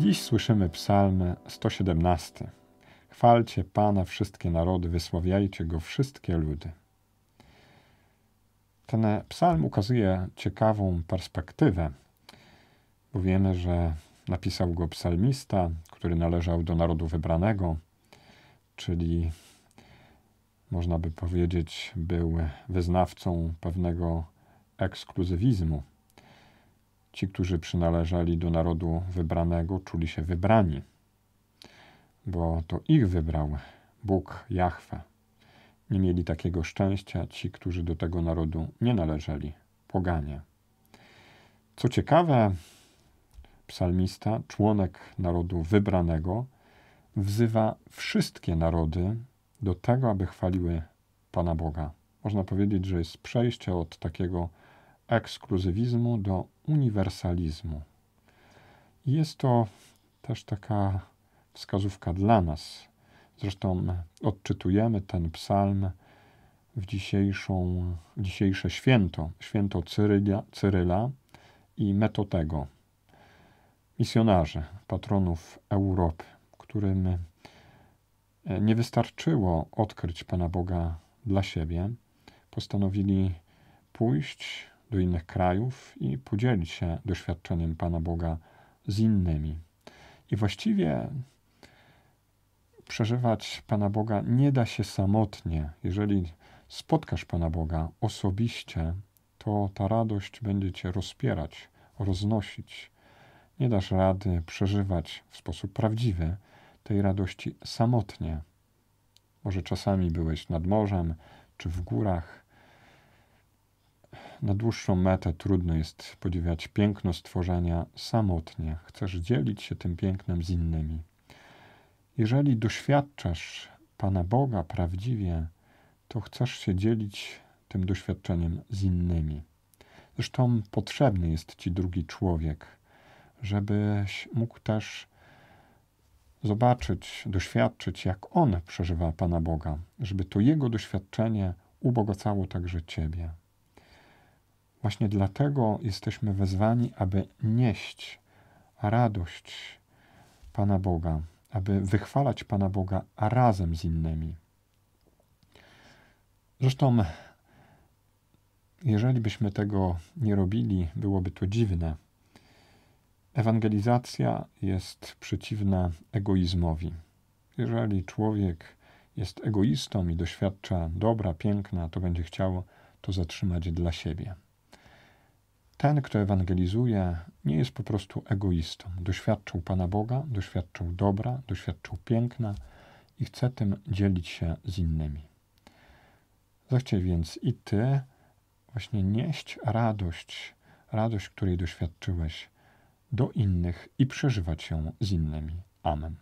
Dziś słyszymy psalm 117. Chwalcie Pana wszystkie narody, wysławiajcie Go wszystkie ludy. Ten psalm ukazuje ciekawą perspektywę, bo wiemy, że napisał go psalmista, który należał do narodu wybranego, czyli można by powiedzieć, był wyznawcą pewnego ekskluzywizmu. Ci, którzy przynależeli do narodu wybranego, czuli się wybrani, bo to ich wybrał Bóg Jahwe. Nie mieli takiego szczęścia ci, którzy do tego narodu nie należeli poganie. Co ciekawe, psalmista, członek narodu wybranego, wzywa wszystkie narody do tego, aby chwaliły Pana Boga. Można powiedzieć, że jest przejście od takiego ekskluzywizmu do uniwersalizmu. Jest to też taka wskazówka dla nas. Zresztą odczytujemy ten psalm w, dzisiejszą, w dzisiejsze święto, święto Cyrylia, Cyryla i Metotego, misjonarzy, patronów Europy, którym e, nie wystarczyło odkryć Pana Boga dla siebie. Postanowili pójść do innych krajów i podzielić się doświadczeniem Pana Boga z innymi. I właściwie przeżywać Pana Boga nie da się samotnie. Jeżeli spotkasz Pana Boga osobiście, to ta radość będzie cię rozpierać, roznosić. Nie dasz rady przeżywać w sposób prawdziwy tej radości samotnie. Może czasami byłeś nad morzem czy w górach, na dłuższą metę trudno jest podziwiać piękno stworzenia samotnie. Chcesz dzielić się tym pięknem z innymi. Jeżeli doświadczasz Pana Boga prawdziwie, to chcesz się dzielić tym doświadczeniem z innymi. Zresztą potrzebny jest Ci drugi człowiek, żebyś mógł też zobaczyć, doświadczyć, jak On przeżywa Pana Boga, żeby to Jego doświadczenie ubogacało także Ciebie. Właśnie dlatego jesteśmy wezwani, aby nieść radość Pana Boga, aby wychwalać Pana Boga razem z innymi. Zresztą, jeżeli byśmy tego nie robili, byłoby to dziwne. Ewangelizacja jest przeciwna egoizmowi. Jeżeli człowiek jest egoistą i doświadcza dobra, piękna, to będzie chciał to zatrzymać dla siebie. Ten, kto ewangelizuje, nie jest po prostu egoistą. Doświadczył Pana Boga, doświadczył dobra, doświadczył piękna i chce tym dzielić się z innymi. Zechciej więc i Ty właśnie nieść radość, radość, której doświadczyłeś do innych i przeżywać ją z innymi. Amen.